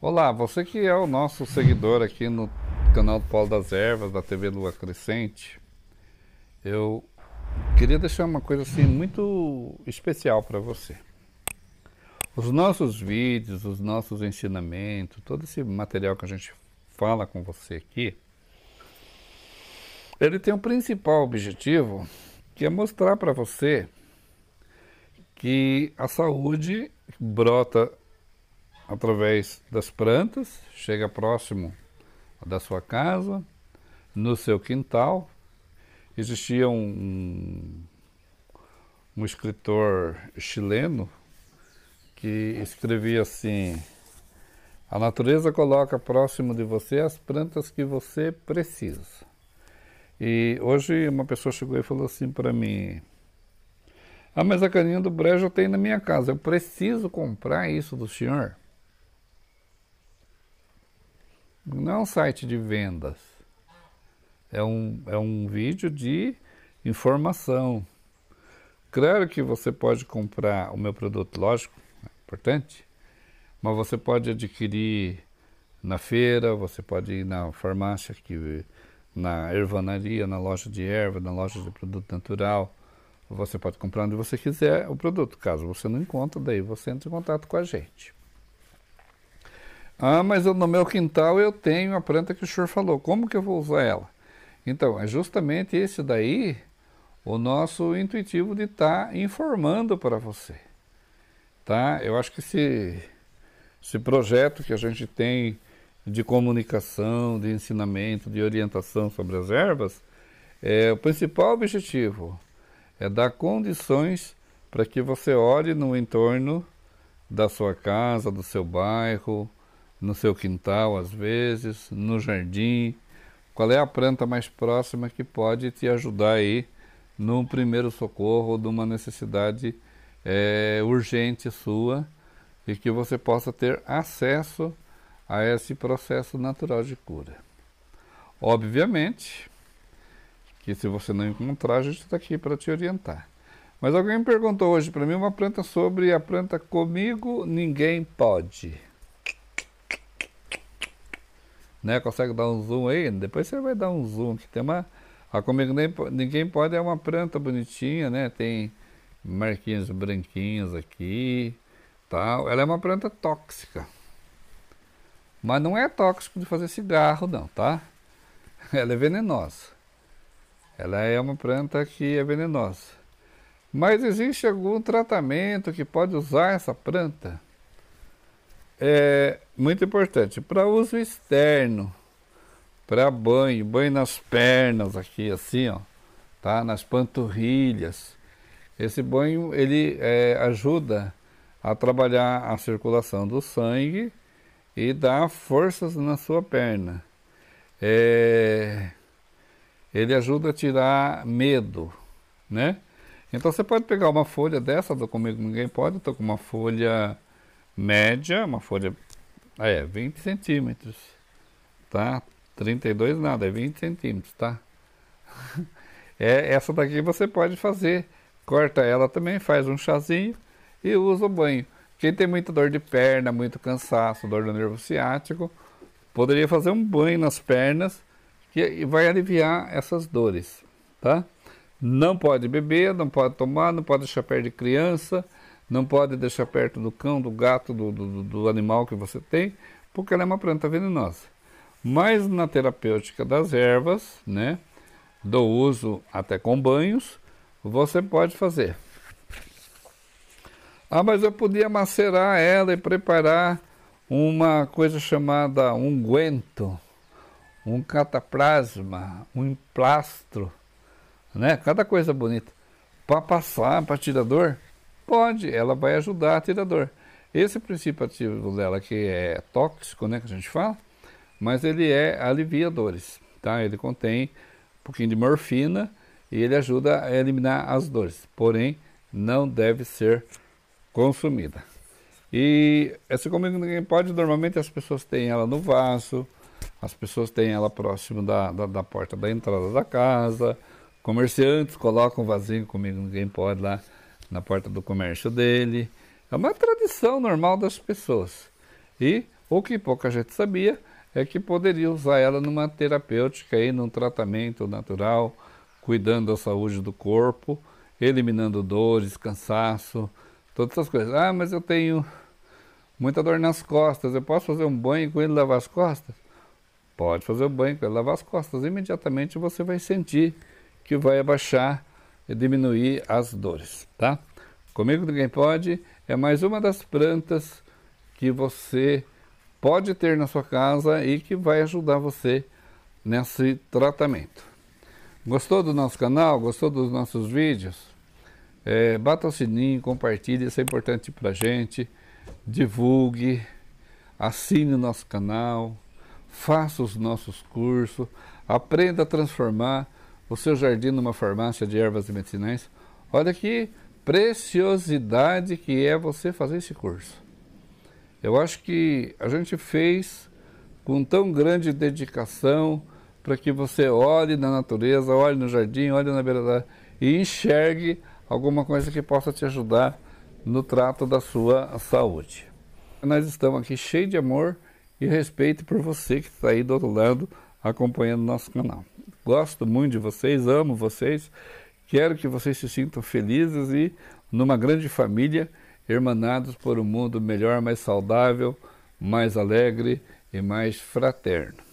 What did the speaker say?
Olá, você que é o nosso seguidor aqui no canal do Polo das Ervas, da TV Lua Crescente, eu queria deixar uma coisa assim muito especial para você. Os nossos vídeos, os nossos ensinamentos, todo esse material que a gente fala com você aqui, ele tem um principal objetivo que é mostrar para você que a saúde brota através das plantas, chega próximo da sua casa, no seu quintal. Existia um, um escritor chileno que escrevia assim: A natureza coloca próximo de você as plantas que você precisa. E hoje uma pessoa chegou e falou assim para mim: Ah, mas a caninha do brejo eu tenho na minha casa, eu preciso comprar isso do senhor? não é um site de vendas, é um, é um vídeo de informação. Claro que você pode comprar o meu produto, lógico, é importante, mas você pode adquirir na feira, você pode ir na farmácia, que, na ervanaria, na loja de erva, na loja de produto natural. Você pode comprar onde você quiser o produto. Caso você não encontre, daí você entra em contato com a gente. Ah, mas no meu quintal eu tenho a planta que o senhor falou, como que eu vou usar ela? Então, é justamente esse daí o nosso intuitivo de estar tá informando para você. Tá? Eu acho que esse, esse projeto que a gente tem de comunicação, de ensinamento, de orientação sobre as ervas, é, o principal objetivo é dar condições para que você olhe no entorno da sua casa, do seu bairro, no seu quintal, às vezes, no jardim. Qual é a planta mais próxima que pode te ajudar aí num primeiro socorro, numa necessidade é, urgente sua e que você possa ter acesso a esse processo natural de cura? Obviamente que se você não encontrar, a gente está aqui para te orientar. Mas alguém perguntou hoje para mim uma planta sobre a planta comigo ninguém pode né? Consegue dar um zoom aí? Depois você vai dar um zoom, que tem uma... A ah, Comigo Ninguém Pode é uma planta bonitinha, né? Tem marquinhos branquinhos aqui, tal. Ela é uma planta tóxica. Mas não é tóxico de fazer cigarro, não, tá? Ela é venenosa. Ela é uma planta que é venenosa. Mas existe algum tratamento que pode usar essa planta? é muito importante. Para uso externo, para banho, banho nas pernas aqui, assim, ó, tá? Nas panturrilhas. Esse banho ele é, ajuda a trabalhar a circulação do sangue e dá forças na sua perna. É, ele ajuda a tirar medo, né? Então você pode pegar uma folha dessa, do Comigo Ninguém Pode, estou com uma folha média, uma folha é 20 centímetros, tá? 32 nada, é 20 centímetros, tá? é, essa daqui você pode fazer, corta ela também, faz um chazinho e usa o banho. Quem tem muita dor de perna, muito cansaço, dor do nervo ciático, poderia fazer um banho nas pernas que vai aliviar essas dores, tá? Não pode beber, não pode tomar, não pode deixar perto de criança, não pode deixar perto do cão, do gato, do, do, do animal que você tem, porque ela é uma planta venenosa. Mas na terapêutica das ervas, né, do uso até com banhos, você pode fazer. Ah, mas eu podia macerar ela e preparar uma coisa chamada unguento, um cataplasma, um emplastro, né? Cada coisa bonita. Para passar, para tirar dor. Pode, ela vai ajudar a tirar dor. Esse princípio ativo dela, que é tóxico, né, que a gente fala, mas ele é alivia dores, tá? Ele contém um pouquinho de morfina e ele ajuda a eliminar as dores, porém não deve ser consumida. E essa assim comida ninguém pode, normalmente as pessoas têm ela no vaso, as pessoas têm ela próximo da, da, da porta da entrada da casa, comerciantes colocam um vasinho comigo, ninguém pode lá na porta do comércio dele. É uma tradição normal das pessoas. E o que pouca gente sabia é que poderia usar ela numa terapêutica e num tratamento natural, cuidando da saúde do corpo, eliminando dores, cansaço, todas essas coisas. Ah, mas eu tenho muita dor nas costas, eu posso fazer um banho com ele lavar as costas? Pode fazer o banho com ele lavar as costas, imediatamente você vai sentir que vai abaixar diminuir as dores, tá? Comigo ninguém pode é mais uma das plantas que você pode ter na sua casa e que vai ajudar você nesse tratamento. Gostou do nosso canal? Gostou dos nossos vídeos? É, bata o sininho, compartilhe, isso é importante para gente. Divulgue, assine o nosso canal, faça os nossos cursos, aprenda a transformar o seu jardim numa farmácia de ervas medicinais. Olha que preciosidade que é você fazer esse curso. Eu acho que a gente fez com tão grande dedicação para que você olhe na natureza, olhe no jardim, olhe na beira da e enxergue alguma coisa que possa te ajudar no trato da sua saúde. Nós estamos aqui cheios de amor e respeito por você que está aí do outro lado acompanhando nosso canal gosto muito de vocês, amo vocês, quero que vocês se sintam felizes e numa grande família, hermanados por um mundo melhor, mais saudável, mais alegre e mais fraterno.